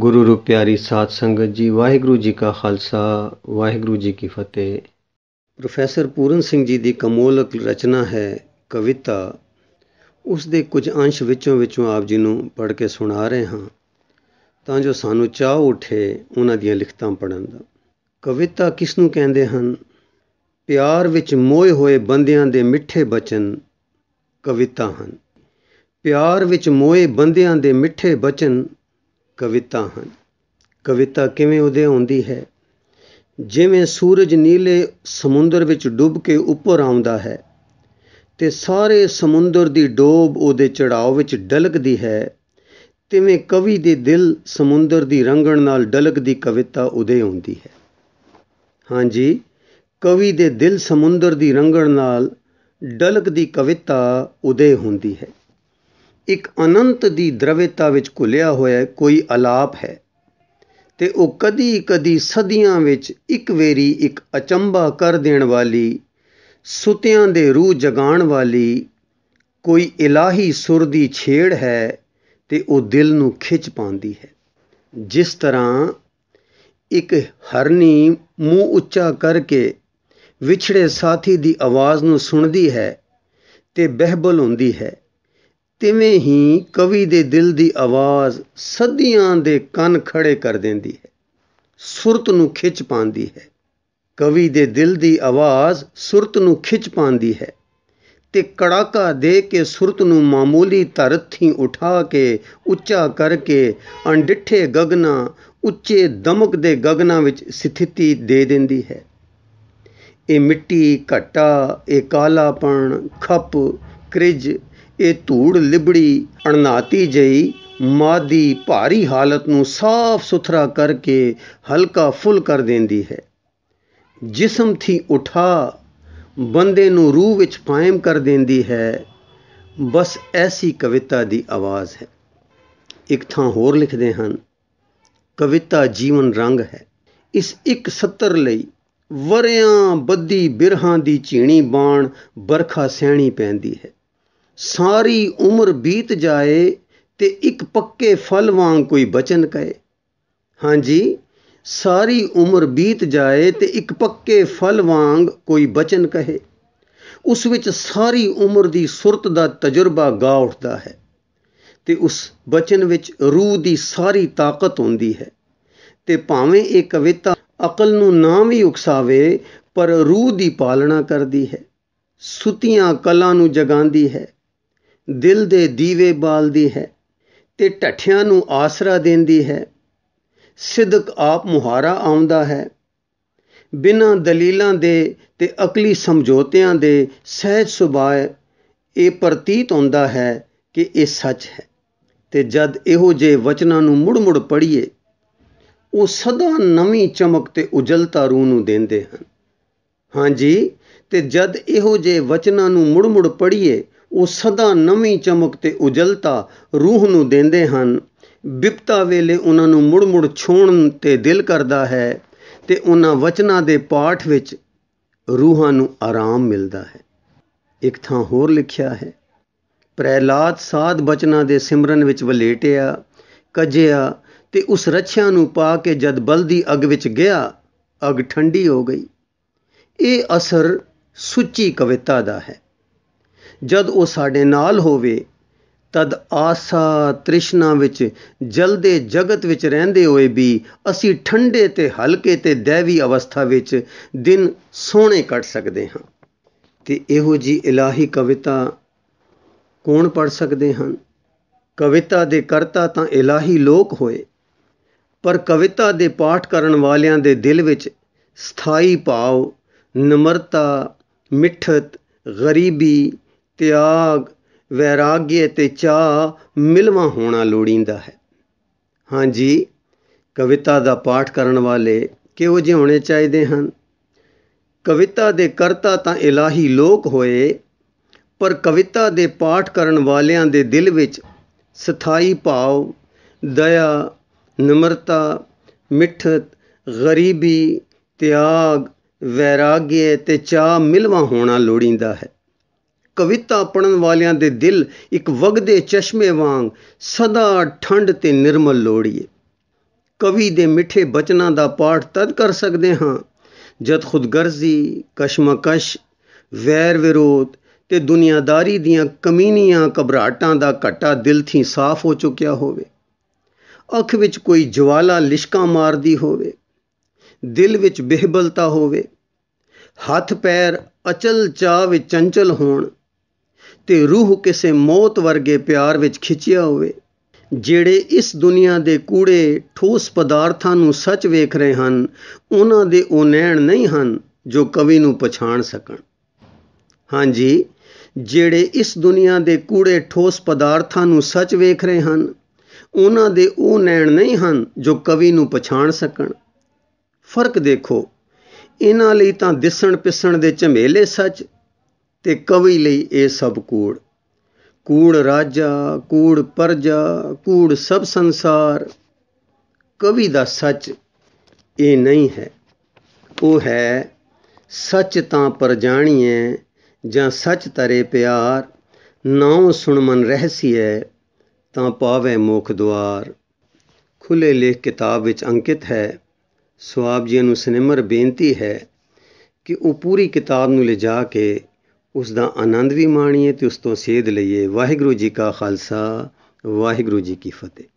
ਗੁਰੂ ਰੂਪ ਪਿਆਰੀ ਸਾਧ ਸੰਗਤ ਜੀ ਵਾਹਿਗੁਰੂ ਜੀ ਕਾ ਖਾਲਸਾ ਵਾਹਿਗੁਰੂ ਜੀ ਕੀ ਫਤਿਹ ਪ੍ਰੋਫੈਸਰ ਪੂਰਨ ਸਿੰਘ ਜੀ ਦੀ ਕਮੋਲਕ ਰਚਨਾ ਹੈ ਕਵਿਤਾ ਉਸ ਦੇ ਕੁਝ ਅੰਸ਼ ਵਿੱਚੋਂ ਵਿੱਚੋਂ ਆਪ ਜੀ ਨੂੰ ਪੜ੍ਹ ਕੇ ਸੁਣਾ ਰਹੇ ਹਾਂ ਤਾਂ ਜੋ ਸਾਨੂੰ ਚਾਹ ਉਠੇ ਉਹਨਾਂ ਦੀਆਂ ਲਿਖਤਾਂ ਪੜਨ ਦਾ ਕਵਿਤਾ ਕਿਸ ਨੂੰ ਕਹਿੰਦੇ ਹਨ ਪਿਆਰ ਵਿੱਚ ਮੋਏ ਹੋਏ ਬੰਦਿਆਂ ਦੇ ਮਿੱਠੇ ਬਚਨ ਕਵਿਤਾ ਹਨ ਪਿਆਰ ਵਿੱਚ ਮੋਏ ਬੰਦਿਆਂ ਦੇ ਮਿੱਠੇ ਬਚਨ ਕਵਿਤਾ ਹਨ ਕਵਿਤਾ ਕਿਵੇਂ ਉਦੇ ਆਉਂਦੀ ਹੈ ਜਿਵੇਂ ਸੂਰਜ ਨੀਲੇ ਸਮੁੰਦਰ ਵਿੱਚ ਡੁੱਬ ਕੇ ਉੱਪਰ ਆਉਂਦਾ ਹੈ ਤੇ ਸਾਰੇ ਸਮੁੰਦਰ ਦੀ ਡੋਬ ਉਹਦੇ ਚੜਾਓ ਵਿੱਚ ਡਲਕਦੀ ਹੈ ਤਿਵੇਂ ਕਵੀ ਦੇ ਦਿਲ ਸਮੁੰਦਰ ਦੀ ਰੰਗਣ ਨਾਲ ਡਲਕਦੀ ਕਵਿਤਾ ਉਦੇ ਆਉਂਦੀ ਹੈ ਹਾਂਜੀ ਕਵੀ ਦੇ ਦਿਲ ਸਮੁੰਦਰ ਦੀ ਰੰਗਣ ਨਾਲ ਡਲਕਦੀ ਕਵਿਤਾ ਉਦੇ ਹੁੰਦੀ ਹੈ ਇੱਕ ਅਨੰਤ ਦੀ ਦ੍ਰਵਿਤਾ ਵਿੱਚ ਘੁਲਿਆ ਹੋਇਆ ਕੋਈ ਅਲਾਪ ਹੈ ਤੇ ਉਹ ਕਦੀ ਕਦੀ ਸਦੀਆਂ ਵਿੱਚ ਇੱਕ ਵੇਰੀ ਇੱਕ ਅਚੰਭਾ ਕਰ ਦੇਣ ਵਾਲੀ ਸੁਤਿਆਂ ਦੇ ਰੂਹ ਜਗਾਉਣ ਵਾਲੀ ਕੋਈ ਇਲਾਹੀ ਸੁਰ ਦੀ ਛੇੜ ਹੈ ਤੇ ਉਹ ਦਿਲ ਨੂੰ ਖਿੱਚ ਪਾਉਂਦੀ ਹੈ ਜਿਸ ਤਰ੍ਹਾਂ ਇੱਕ ਹਰਨੀ ਮੂੰਹ ਉੱਚਾ ਕਰਕੇ ਵਿਛੜੇ ਸਾਥੀ ਦੀ ਆਵਾਜ਼ ਨੂੰ ਸੁਣਦੀ ਹੈ ਤੇ ਬਹਿਬਲ ਹੁੰਦੀ ਹੈ ਤਿਵੇਂ ਹੀ ਕਵੀ ਦੇ ਦਿਲ ਦੀ ਆਵਾਜ਼ ਸਦੀਆਂ ਦੇ ਕੰਨ ਖੜੇ ਕਰ ਦਿੰਦੀ ਹੈ ਸੁਰਤ ਨੂੰ ਖਿੱਚ ਪਾਉਂਦੀ ਹੈ ਕਵੀ ਦੇ ਦਿਲ ਦੀ ਆਵਾਜ਼ ਸੁਰਤ ਨੂੰ ਖਿੱਚ ਪਾਉਂਦੀ ਹੈ ਤੇ ਕੜਾਕਾ ਦੇ ਕੇ ਸੁਰਤ ਨੂੰ ਮਾਮੂਲੀ ਧਰਤੀ ਉਠਾ ਕੇ ਉੱਚਾ ਕਰਕੇ ਅੰਡਿੱਠੇ ਗਗਨਾ ਉੱਚੇ ਦਮਕ ਦੇ ਗਗਨਾ ਵਿੱਚ ਸਥਿਤੀ ਦੇ ਦਿੰਦੀ ਹੈ ਇਹ ਮਿੱਟੀ ਘਟਾ ਇਹ ਕਾਲਾਪਣ ਖੱਪ ਕ੍ਰਿਜ ਇਹ ਧੂੜ ਲਿਬੜੀ ਅਣਨਾਤੀ ਜਈ ਮਾਦੀ ਭਾਰੀ ਹਾਲਤ ਨੂੰ ਸਾਫ਼ ਸੁਥਰਾ ਕਰਕੇ ਹਲਕਾ ਫੁੱਲ ਕਰ ਦਿੰਦੀ ਹੈ ਜਿਸਮ ਥੀ ਉਠਾ ਬੰਦੇ ਨੂੰ ਰੂਹ ਵਿੱਚ ਪਾਇਮ ਕਰ ਦਿੰਦੀ ਹੈ ਬਸ ਐਸੀ ਕਵਿਤਾ ਦੀ ਆਵਾਜ਼ ਹੈ ਇੱਕ ਥਾਂ ਹੋਰ ਲਿਖਦੇ ਹਨ ਕਵਿਤਾ ਜੀਵਨ ਰੰਗ ਹੈ ਇਸ ਇੱਕ ਸੱਤਰ ਲਈ ਵਰਿਆਂ ਬੱਦੀ ਬਿਰਹਾਂ ਦੀ ਝੀਣੀ ਬਾਣ ਬਰਖਾ ਸਹਿਣੀ ਪੈਂਦੀ ਹੈ ਸਾਰੀ ਉਮਰ ਬੀਤ ਜਾਏ ਤੇ ਇੱਕ ਪੱਕੇ ਫਲ ਵਾਂਗ ਕੋਈ ਬਚਨ ਕਹੇ ਹਾਂਜੀ ਸਾਰੀ ਉਮਰ ਬੀਤ ਜਾਏ ਤੇ ਇੱਕ ਪੱਕੇ ਫਲ ਵਾਂਗ ਕੋਈ ਬਚਨ ਕਹੇ ਉਸ ਵਿੱਚ ਸਾਰੀ ਉਮਰ ਦੀ ਸੁਰਤ ਦਾ ਤਜਰਬਾ ਗਾ ਉੱਠਦਾ ਹੈ ਤੇ ਉਸ ਬਚਨ ਵਿੱਚ ਰੂਹ ਦੀ ਸਾਰੀ ਤਾਕਤ ਹੁੰਦੀ ਹੈ ਤੇ ਭਾਵੇਂ ਇਹ ਕਵਿਤਾ ਅਕਲ ਨੂੰ ਨਾ ਵੀ ਉਕਸਾਵੇ ਪਰ ਰੂਹ ਦੀ ਪਾਲਣਾ ਕਰਦੀ ਹੈ ਸੁਤੀਆਂ ਕਲਾ ਨੂੰ ਜਗਾਉਂਦੀ ਹੈ ਦਿਲ ਦੇ ਦੀਵੇ ਬਾਲਦੀ ਹੈ ਤੇ ਢੱਠਿਆਂ ਨੂੰ ਆਸਰਾ ਦਿੰਦੀ ਹੈ ਸਿਦਕ ਆਪ ਮੁਹਾਰਾ ਆਉਂਦਾ ਹੈ ਬਿਨਾਂ ਦਲੀਲਾਂ ਦੇ ਤੇ ਅਕਲੀ ਸਮਝੌਤਿਆਂ ਦੇ ਸਹਿਜ ਸੁਭਾਅ ਇਹ ਪ੍ਰਤੀਤ ਹੁੰਦਾ ਹੈ ਕਿ ਇਹ ਸੱਚ ਹੈ ਤੇ ਜਦ ਇਹੋ ਜੇ ਵਚਨਾਂ ਨੂੰ ਮੁੜ-ਮੁੜ ਪੜ੍ਹੀਏ ਉਹ ਸਦਾ ਨਵੀਂ ਚਮਕ ਤੇ ਉਜਲਤਾ ਰੂਹ ਨੂੰ ਦਿੰਦੇ ਹਨ ਹਾਂਜੀ ਤੇ ਜਦ ਇਹੋ ਜੇ ਵਚਨਾਂ ਨੂੰ ਮੁੜ-ਮੁੜ ਪੜ੍ਹੀਏ ਉਹ ਸਦਾ ਨਵੀਂ ਚਮਕ ਤੇ ਉਜਲਤਾ ਰੂਹ ਨੂੰ ਦਿੰਦੇ ਹਨ ਵਿਪਤਾ ਵੇਲੇ ਉਹਨਾਂ ਨੂੰ ਮੁੜ ਮੁੜ ਛੋਣ ਤੇ ਦਿਲ ਕਰਦਾ ਹੈ ਤੇ ਉਹਨਾਂ ਵਚਨਾਂ ਦੇ ਪਾਠ ਵਿੱਚ ਰੂਹਾਂ ਨੂੰ ਆਰਾਮ ਮਿਲਦਾ ਹੈ ਇੱਕ ਥਾਂ ਹੋਰ ਲਿਖਿਆ ਹੈ ਪ੍ਰਹਿਲਾਦ ਸਾਧ ਬਚਨਾਂ ਦੇ ਸਿਮਰਨ ਵਿੱਚ ਵਲੇਟਿਆ ਕਜਿਆ ਤੇ ਉਸ ਰੱਛਿਆ ਨੂੰ ਪਾ ਕੇ ਜਦ ਬਲਦੀ ਅਗ ਵਿੱਚ ਗਿਆ ਅਗ ਠੰਡੀ ਹੋ ਗਈ ਇਹ ਅਸਰ ਸੁੱਚੀ ਕਵਿਤਾ ਦਾ ਹੈ ਜਦ ਉਹ ਸਾਡੇ ਨਾਲ ਹੋਵੇ ਤਦ ਆਸਾ ਤ੍ਰਿਸ਼ਨਾ ਵਿੱਚ ਜਲਦੇ ਜਗਤ ਵਿੱਚ ਰਹਿੰਦੇ ਹੋਏ ਵੀ ਅਸੀਂ ਠੰਡੇ ਤੇ ਹਲਕੇ ਤੇ दैवी ਅਵਸਥਾ ਵਿੱਚ ਦਿਨ ਸੋਹਣੇ ਕੱਟ ਸਕਦੇ ਹਾਂ ਤੇ ਇਹੋ ਜੀ ਇਲਾਹੀ ਕਵਿਤਾ ਕੌਣ ਪੜ ਸਕਦੇ ਹਨ ਕਵਿਤਾ ਦੇ ਕਰਤਾ ਤਾਂ ਇਲਾਹੀ ਲੋਕ ਹੋਏ ਪਰ ਕਵਿਤਾ ਦੇ ਪਾਠ ਕਰਨ ਵਾਲਿਆਂ ਦੇ ਦਿਲ ਵਿੱਚ ਸਥਾਈ ਭਾਵ ਨਮਰਤਾ ਮਿੱਠਤ ਗਰੀਬੀ ਤਿਆਗ ਵੈਰਾਗਿਆ ਤੇ ਚਾ ਮਿਲਵਾ ਹੋਣਾ ਲੋੜੀਂਦਾ ਹੈ ਹਾਂਜੀ ਕਵਿਤਾ ਦਾ ਪਾਠ ਕਰਨ ਵਾਲੇ ਕਿਹੋ ਜਿ ਹੋਣੇ ਚਾਹੀਦੇ ਹਨ ਕਵਿਤਾ ਦੇ ਕਰਤਾ ਤਾਂ ਇਲਾਹੀ ਲੋਕ ਹੋਏ ਪਰ ਕਵਿਤਾ ਦੇ ਪਾਠ ਕਰਨ ਵਾਲਿਆਂ ਦੇ ਦਿਲ ਵਿੱਚ ਸਥਾਈ ਭਾਵ ਦਇਆ ਨਿਮਰਤਾ ਮਿੱਠਤ ਗਰੀਬੀ ਤਿਆਗ ਵੈਰਾਗਿਆ ਤੇ ਚਾ ਮਿਲਵਾ ਹੋਣਾ ਲੋੜੀਂਦਾ ਹੈ ਕਵਿਤਾ ਪੜਨ ਵਾਲਿਆਂ ਦੇ ਦਿਲ ਇੱਕ ਵਗਦੇ ਚਸ਼ਮੇ ਵਾਂਗ ਸਦਾ ਠੰਡ ਤੇ ਨਿਰਮਲ ਲੋੜੀਏ ਕਵੀ ਦੇ ਮਿੱਠੇ ਬਚਨਾਂ ਦਾ ਪਾਠ ਤਦ ਕਰ ਸਕਦੇ ਹਾਂ ਜਦ ਖੁਦਗਰਜ਼ੀ ਕਸ਼ਮਕਸ਼ ਵੈਰ ਵਿਰੋਧ ਤੇ ਦੁਨੀਆਦਾਰੀ ਦੀਆਂ ਕਮੀਨੀਆਂ ਕਬਰਾਟਾਂ ਦਾ ਘਟਾ ਦਿਲ ਥੀ ਸਾਫ਼ ਹੋ ਚੁੱਕਿਆ ਹੋਵੇ ਅੱਖ ਵਿੱਚ ਕੋਈ ਜਵਾਲਾ ਲਿਸ਼ਕਾ ਮਾਰਦੀ ਹੋਵੇ ਦਿਲ ਵਿੱਚ ਬਿਹਬਲਤਾ ਹੋਵੇ ਹੱਥ ਪੈਰ ਅਚਲ ਚਾਹ ਵਿੱਚ ਚੰਚਲ ਹੋਣ ਤੇ ਰੂਹ ਕਿਸੇ ਮੌਤ ਵਰਗੇ ਪਿਆਰ ਵਿੱਚ ਖਿੱਚਿਆ ਹੋਵੇ ਜਿਹੜੇ ਇਸ ਦੁਨੀਆ ਦੇ ਕੂੜੇ ਠੋਸ ਪਦਾਰਥਾਂ ਨੂੰ ਸੱਚ ਵੇਖ ਰਹੇ ਹਨ ਉਹਨਾਂ ਦੇ ਉਹ ਨੈਣ ਨਹੀਂ ਹਨ ਜੋ ਕਵੀ ਨੂੰ ਪਛਾਣ ਸਕਣ ਹਾਂਜੀ ਜਿਹੜੇ ਇਸ ਦੁਨੀਆ ਦੇ ਕੂੜੇ ਠੋਸ ਪਦਾਰਥਾਂ ਨੂੰ ਸੱਚ ਵੇਖ ਰਹੇ ਹਨ ਉਹਨਾਂ ਦੇ ਉਹ ਨੈਣ ਨਹੀਂ ਹਨ ਜੋ ਕਵੀ ਨੂੰ ਪਛਾਣ ਸਕਣ ਫਰਕ ਦੇਖੋ ਇਹਨਾਂ ਲਈ ਤਾਂ ਦਿਸਣ ਪਿਸਣ ਦੇ ਝਮੇਲੇ ਸੱਚ ਤੇ ਕਵੀ ਲਈ ਇਹ ਸਭ ਕੂੜ ਕੂੜ ਰਾਜਾ ਕੂੜ ਪਰਜਾ ਕੂੜ ਸਭ ਸੰਸਾਰ ਕਵੀ ਦਾ ਸੱਚ ਇਹ ਨਹੀਂ ਹੈ ਉਹ ਹੈ ਸੱਚ ਤਾਂ ਪਰ ਜਾਣੀਏ ਜਾਂ ਸੱਚ ਤਰੇ ਪਿਆਰ ਨਾਉ ਸੁਣ ਮਨ ਰਹਿਸੀਐ ਤਾਂ ਪਾਵੇ ਮੁਖ ਦੁਆਰ ਖੁੱਲੇ ਲੇਖ ਕਿਤਾਬ ਵਿੱਚ ਅੰਕਿਤ ਹੈ ਸਵਾਬ ਜੀ ਨੂੰ ਸਿਨੇਮਰ ਬੇਨਤੀ ਹੈ ਕਿ ਉਹ ਪੂਰੀ ਕਿਤਾਬ ਨੂੰ ਲਿਜਾ ਕੇ ਉਸ ਦਾ ਆਨੰਦ ਵੀ ਮਾਣੀਏ ਤੇ ਉਸ ਤੋਂ ਸੇਧ ਲਈਏ ਵਾਹਿਗੁਰੂ ਜੀ ਕਾ ਖਾਲਸਾ ਵਾਹਿਗੁਰੂ ਜੀ ਕੀ ਫਤਿਹ